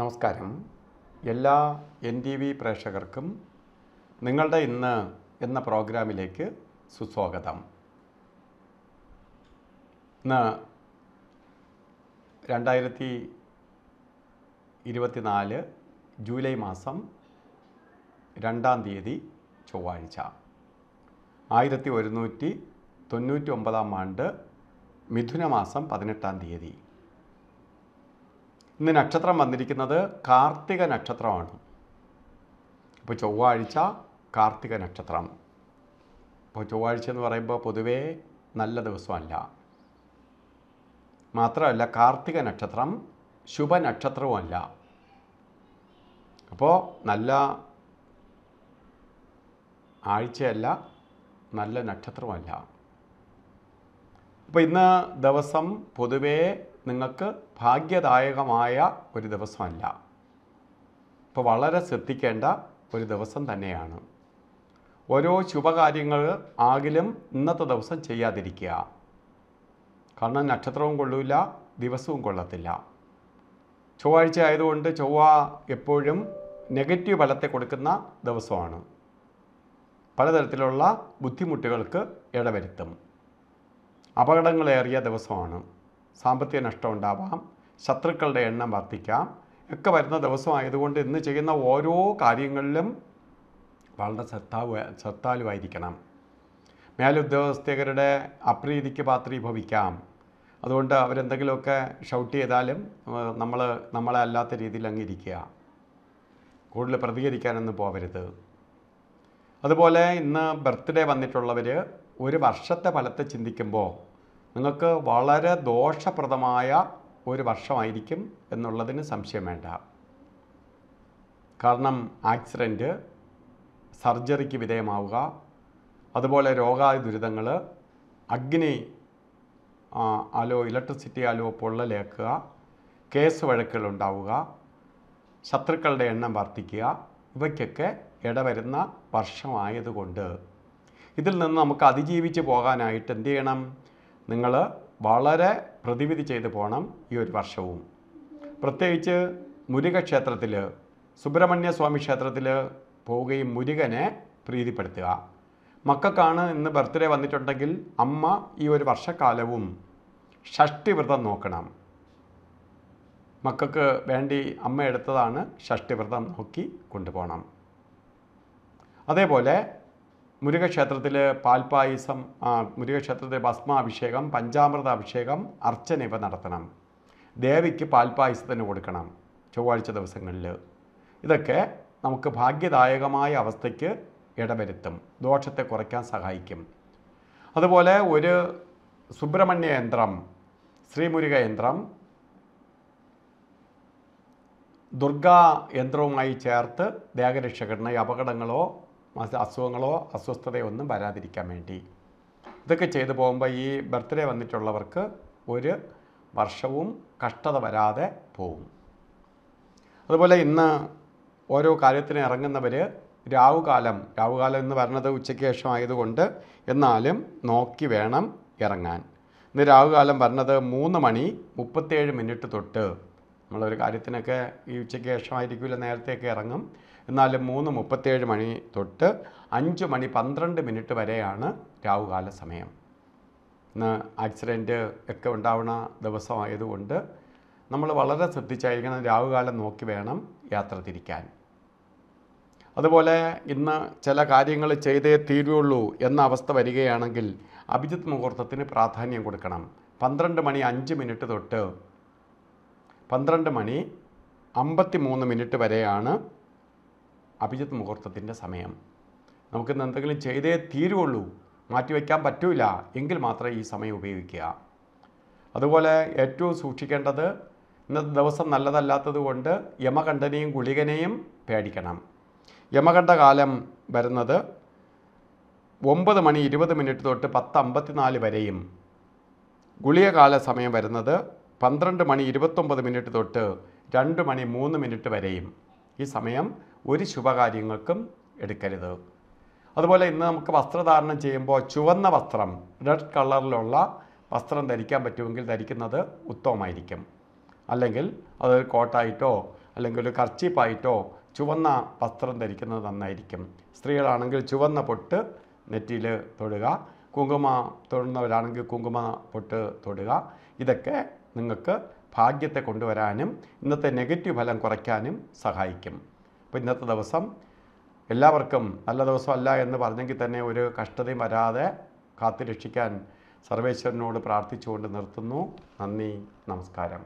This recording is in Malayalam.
നമസ്കാരം എല്ലാ എൻ ടി വി പ്രേക്ഷകർക്കും നിങ്ങളുടെ ഇന്ന് എന്ന പ്രോഗ്രാമിലേക്ക് സുസ്വാഗതം ഇന്ന് രണ്ടായിരത്തി ഇരുപത്തിനാല് ജൂലൈ മാസം രണ്ടാം തീയതി ചൊവ്വാഴ്ച ആയിരത്തി ഒരുന്നൂറ്റി തൊണ്ണൂറ്റി ഒമ്പതാം ആണ്ട് മിഥുന മാസം പതിനെട്ടാം തീയതി ഇന്ന് നക്ഷത്രം വന്നിരിക്കുന്നത് കാർത്തിക നക്ഷത്രമാണ് അപ്പോൾ ചൊവ്വാഴ്ച കാർത്തിക നക്ഷത്രം അപ്പോൾ ചൊവ്വാഴ്ച എന്ന് പറയുമ്പോൾ പൊതുവേ നല്ല ദിവസമല്ല മാത്രമല്ല കാർത്തിക നക്ഷത്രം ശുഭ നക്ഷത്രവുമല്ല അപ്പോൾ നല്ല ആഴ്ചയല്ല നല്ല നക്ഷത്രവുമല്ല അപ്പോൾ ഇന്ന് ദിവസം പൊതുവേ നിങ്ങൾക്ക് ഭാഗ്യദായകമായ ഒരു ദിവസമല്ല ഇപ്പോൾ വളരെ ശ്രദ്ധിക്കേണ്ട ഒരു ദിവസം തന്നെയാണ് ഓരോ ശുഭകാര്യങ്ങൾ ആകിലും ഇന്നത്തെ ദിവസം ചെയ്യാതിരിക്കുക കാരണം നക്ഷത്രവും കൊള്ളില്ല ദിവസവും കൊള്ളത്തില്ല ചൊവ്വാഴ്ച ആയതുകൊണ്ട് ചൊവ്വ എപ്പോഴും നെഗറ്റീവ് ഫലത്തെ കൊടുക്കുന്ന ദിവസമാണ് പലതരത്തിലുള്ള ബുദ്ധിമുട്ടുകൾക്ക് ഇടവരുത്തും അപകടങ്ങളേറിയ ദിവസമാണ് സാമ്പത്തിക നഷ്ടം ഉണ്ടാവാം ശത്രുക്കളുടെ എണ്ണം വർദ്ധിക്കാം ഒക്കെ വരുന്ന ദിവസമായതുകൊണ്ട് ഇന്ന് ചെയ്യുന്ന ഓരോ കാര്യങ്ങളിലും വളരെ ശ്രദ്ധാവ് ശ്രദ്ധാലുവായിരിക്കണം മേലുദ്യോഗസ്ഥരുടെ അപ്രീതിക്ക് പാത്രീഭവിക്കാം അതുകൊണ്ട് അവരെന്തെങ്കിലുമൊക്കെ ഷൗട്ട് ചെയ്താലും നമ്മൾ നമ്മളെ അല്ലാത്ത രീതിയിൽ ഇരിക്കുക കൂടുതൽ പ്രതികരിക്കാനൊന്നും പോവരുത് അതുപോലെ ഇന്ന് ബർത്ത്ഡേ വന്നിട്ടുള്ളവർ ഒരു വർഷത്തെ ഫലത്തെ ചിന്തിക്കുമ്പോൾ നിങ്ങൾക്ക് വളരെ ദോഷപ്രദമായ ഒരു വർഷമായിരിക്കും എന്നുള്ളതിന് സംശയം വേണ്ട കാരണം ആക്സിഡൻറ്റ് സർജറിക്ക് വിധേയമാവുക അതുപോലെ രോഗാതി ദുരിതങ്ങൾ അഗ്നി അലോ ഇലക്ട്രിസിറ്റി അലോ പൊള്ളലേക്കുക കേസ് വഴക്കുകൾ ഉണ്ടാവുക ശത്രുക്കളുടെ എണ്ണം വർദ്ധിക്കുക ഇവയ്ക്കൊക്കെ ഇടവരുന്ന വർഷമായതുകൊണ്ട് ഇതിൽ നിന്ന് നമുക്ക് അതിജീവിച്ച് പോകാനായിട്ട് എന്ത് ചെയ്യണം നിങ്ങൾ വളരെ പ്രതിവിധി ചെയ്തു പോകണം ഈ ഒരു വർഷവും പ്രത്യേകിച്ച് മുരുകക്ഷേത്രത്തിൽ സുബ്രഹ്മണ്യ സ്വാമി ക്ഷേത്രത്തിൽ പോവുകയും മുരുകനെ പ്രീതിപ്പെടുത്തുക മക്കൾക്കാണ് ഇന്ന് ബർത്ത്ഡേ വന്നിട്ടുണ്ടെങ്കിൽ അമ്മ ഈ ഒരു വർഷക്കാലവും ഷഷ്ടിവ്രതം നോക്കണം മക്കൾക്ക് വേണ്ടി അമ്മ എടുത്തതാണ് ഷഷ്ടിവ്രതം നോക്കി കൊണ്ടുപോകണം അതേപോലെ മുരുകക്ഷേത്രത്തിൽ പാൽപ്പായസം മുരുകക്ഷേത്രത്തിലെ ഭസ്മാഭിഷേകം പഞ്ചാമൃത അഭിഷേകം അർച്ചന ഇവ നടത്തണം ദേവിക്ക് പാൽപ്പായസത്തിന് കൊടുക്കണം ചൊവ്വാഴ്ച ദിവസങ്ങളിൽ ഇതൊക്കെ നമുക്ക് ഭാഗ്യദായകമായ അവസ്ഥയ്ക്ക് ഇടവരുത്തും ദോഷത്തെ കുറയ്ക്കാൻ സഹായിക്കും അതുപോലെ ഒരു സുബ്രഹ്മണ്യ യന്ത്രം ശ്രീമുരുക യന്ത്രം ദുർഗാ യന്ത്രവുമായി ചേർത്ത് ദേഹരക്ഷകരണ അപകടങ്ങളോ അസുഖങ്ങളോ അസ്വസ്ഥതയോ ഒന്നും വരാതിരിക്കാൻ വേണ്ടി ഇതൊക്കെ ചെയ്തു പോകുമ്പോൾ ഈ ബർത്ത്ഡേ വന്നിട്ടുള്ളവർക്ക് ഒരു വർഷവും കഷ്ടത വരാതെ പോകും അതുപോലെ ഇന്ന് ഓരോ കാര്യത്തിന് ഇറങ്ങുന്നവർ രാവുകാലം രാവുകാലം എന്ന് പറഞ്ഞത് ഉച്ചയ്ക്ക് ശേഷമായതുകൊണ്ട് ആയതുകൊണ്ട് എന്നാലും നോക്കി വേണം ഇറങ്ങാൻ ഇന്ന് രാവുകാലം പറഞ്ഞത് മൂന്ന് മണി മുപ്പത്തേഴ് മിനിറ്റ് തൊട്ട് നമ്മളൊരു കാര്യത്തിനൊക്കെ ഈ ഉച്ചയ്ക്ക് ശേഷമായിരിക്കില്ല നേരത്തെയൊക്കെ ഇറങ്ങും എന്നാലും മൂന്ന് മുപ്പത്തേഴ് മണി തൊട്ട് അഞ്ച് മണി പന്ത്രണ്ട് മിനിറ്റ് വരെയാണ് രാഹുകാല സമയം ഇന്ന് ആക്സിഡൻറ്റ് ഒക്കെ ഉണ്ടാവുന്ന ദിവസമായതുകൊണ്ട് നമ്മൾ വളരെ ശ്രദ്ധിച്ചായിരിക്കണം രാഹുകാലം നോക്കി വേണം യാത്ര തിരിക്കാൻ അതുപോലെ ഇന്ന് ചില കാര്യങ്ങൾ ചെയ്തേ തീരുള്ളൂ എന്ന അവസ്ഥ വരികയാണെങ്കിൽ അഭിജിത്ത് മുഹൂർത്തത്തിന് പ്രാധാന്യം കൊടുക്കണം പന്ത്രണ്ട് മണി അഞ്ച് മിനിറ്റ് തൊട്ട് പന്ത്രണ്ട് മണി അമ്പത്തി മൂന്ന് മിനിറ്റ് വരെയാണ് അഭിജിത്ത് മുഹൂർത്തത്തിൻ്റെ സമയം നമുക്കിന്ന് എന്തെങ്കിലും ചെയ്തേ തീരുള്ളൂ മാറ്റിവെക്കാൻ പറ്റൂല എങ്കിൽ മാത്രമേ ഈ സമയം ഉപയോഗിക്കുക അതുപോലെ ഏറ്റവും സൂക്ഷിക്കേണ്ടത് ഇന്നത്തെ ദിവസം നല്ലതല്ലാത്തത് കൊണ്ട് യമകണ്ഠനെയും ഗുളികനെയും പേടിക്കണം യമകണ്ഠ കാലം വരുന്നത് ഒമ്പത് മണി ഇരുപത് മിനിറ്റ് തൊട്ട് പത്ത് അമ്പത്തിനാല് വരെയും ഗുളികകാല സമയം വരുന്നത് പന്ത്രണ്ട് മണി ഇരുപത്തൊമ്പത് മിനിറ്റ് തൊട്ട് രണ്ട് മണി മൂന്ന് മിനിറ്റ് വരെയും ഈ സമയം ഒരു ശുഭകാര്യങ്ങൾക്കും എടുക്കരുത് അതുപോലെ ഇന്ന് നമുക്ക് വസ്ത്രധാരണം ചെയ്യുമ്പോൾ ചുവന്ന വസ്ത്രം റെഡ് കളറിലുള്ള വസ്ത്രം ധരിക്കാൻ പറ്റുമെങ്കിൽ ധരിക്കുന്നത് ഉത്തമമായിരിക്കും അല്ലെങ്കിൽ അത് കോട്ടായിട്ടോ അല്ലെങ്കിൽ ഒരു കർച്ചീപ്പായിട്ടോ ചുവന്ന വസ്ത്രം ധരിക്കുന്നത് നന്നായിരിക്കും സ്ത്രീകളാണെങ്കിൽ ചുവന്ന പൊട്ട് നെറ്റിയിൽ തൊടുക കുങ്കുമ തൊടുന്നവരാണെങ്കിൽ കുങ്കുമ പൊട്ട് തൊടുക ഇതൊക്കെ നിങ്ങൾക്ക് ഭാഗ്യത്തെ കൊണ്ടുവരാനും ഇന്നത്തെ നെഗറ്റീവ് ഫലം കുറയ്ക്കാനും സഹായിക്കും അപ്പോൾ ഇന്നത്തെ ദിവസം എല്ലാവർക്കും നല്ല ദിവസമല്ല എന്ന് പറഞ്ഞെങ്കിൽ തന്നെ ഒരു കഷ്ടതയും വരാതെ കാത്തുരക്ഷിക്കാൻ സർവേശ്വരനോട് പ്രാർത്ഥിച്ചുകൊണ്ട് നിർത്തുന്നു നന്ദി നമസ്കാരം